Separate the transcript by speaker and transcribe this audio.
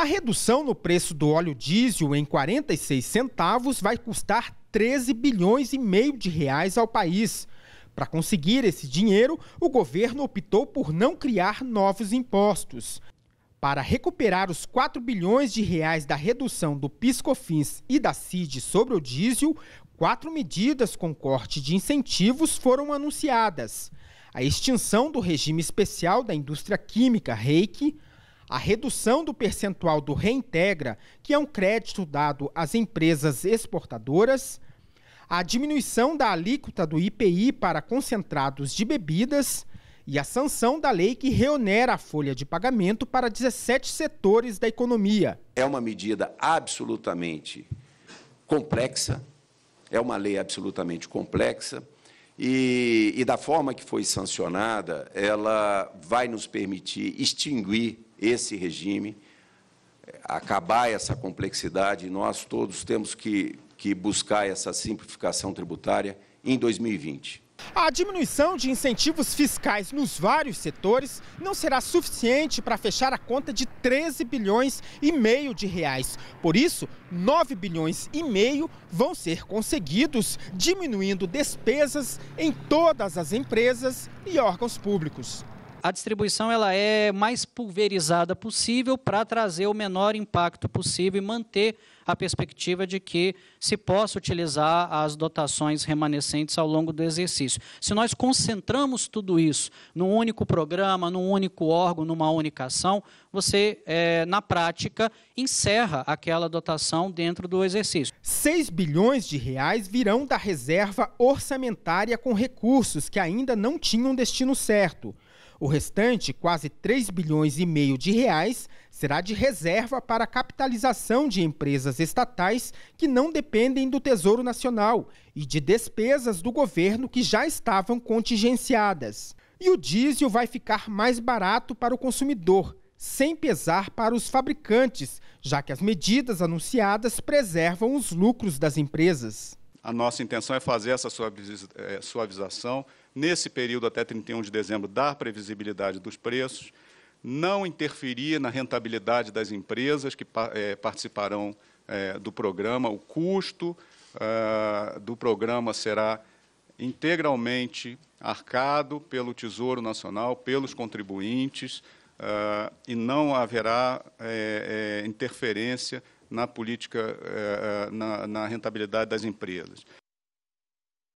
Speaker 1: A redução no preço do óleo diesel em 46 centavos vai custar 13 bilhões e meio de reais ao país. Para conseguir esse dinheiro, o governo optou por não criar novos impostos. Para recuperar os 4 bilhões de reais da redução do Piscofins e da CID sobre o diesel, quatro medidas com corte de incentivos foram anunciadas. A extinção do regime especial da indústria química REIC, a redução do percentual do Reintegra, que é um crédito dado às empresas exportadoras, a diminuição da alíquota do IPI para concentrados de bebidas e a sanção da lei que reonera a folha de pagamento para 17 setores da economia.
Speaker 2: É uma medida absolutamente complexa, é uma lei absolutamente complexa. E, e da forma que foi sancionada, ela vai nos permitir extinguir esse regime, é, acabar essa complexidade. Nós todos temos que, que buscar essa simplificação tributária em 2020.
Speaker 1: A diminuição de incentivos fiscais nos vários setores não será suficiente para fechar a conta de 13 bilhões e meio de reais. Por isso, 9 bilhões e meio vão ser conseguidos diminuindo despesas em todas as empresas
Speaker 3: e órgãos públicos a distribuição ela é mais pulverizada possível para trazer o menor impacto possível e manter a perspectiva de que se possa utilizar as dotações remanescentes ao longo do exercício. Se nós concentramos tudo isso num único programa, num único órgão, numa única ação, você, é, na prática, encerra aquela dotação dentro do exercício. 6
Speaker 1: bilhões de reais virão da reserva orçamentária com recursos que ainda não tinham destino certo. O restante, quase 3 bilhões e meio de reais, será de reserva para a capitalização de empresas estatais que não dependem do Tesouro Nacional e de despesas do governo que já estavam contingenciadas. E o diesel vai ficar mais barato para o consumidor, sem pesar para os fabricantes, já que as medidas anunciadas preservam os lucros das empresas.
Speaker 4: A nossa intenção é fazer essa eh, suavização nesse período até 31 de dezembro, dar previsibilidade dos preços, não interferir na rentabilidade das empresas que é, participarão é, do programa. O custo é, do programa será integralmente arcado pelo Tesouro Nacional, pelos contribuintes, ah, e não haverá interferência na política, eh, eh, na, rentabilidade das empresas.